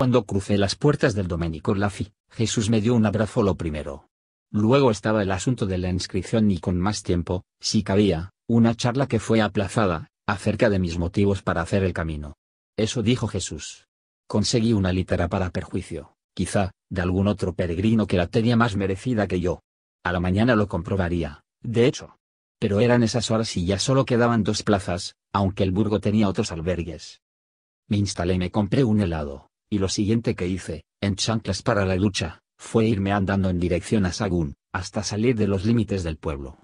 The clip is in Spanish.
Cuando crucé las puertas del Domenico Lafi, Jesús me dio un abrazo lo primero. Luego estaba el asunto de la inscripción y con más tiempo, si cabía, una charla que fue aplazada, acerca de mis motivos para hacer el camino. Eso dijo Jesús. Conseguí una litera para perjuicio, quizá, de algún otro peregrino que la tenía más merecida que yo. A la mañana lo comprobaría, de hecho. Pero eran esas horas y ya solo quedaban dos plazas, aunque el burgo tenía otros albergues. Me instalé y me compré un helado y lo siguiente que hice, en chanclas para la lucha, fue irme andando en dirección a Sagún, hasta salir de los límites del pueblo.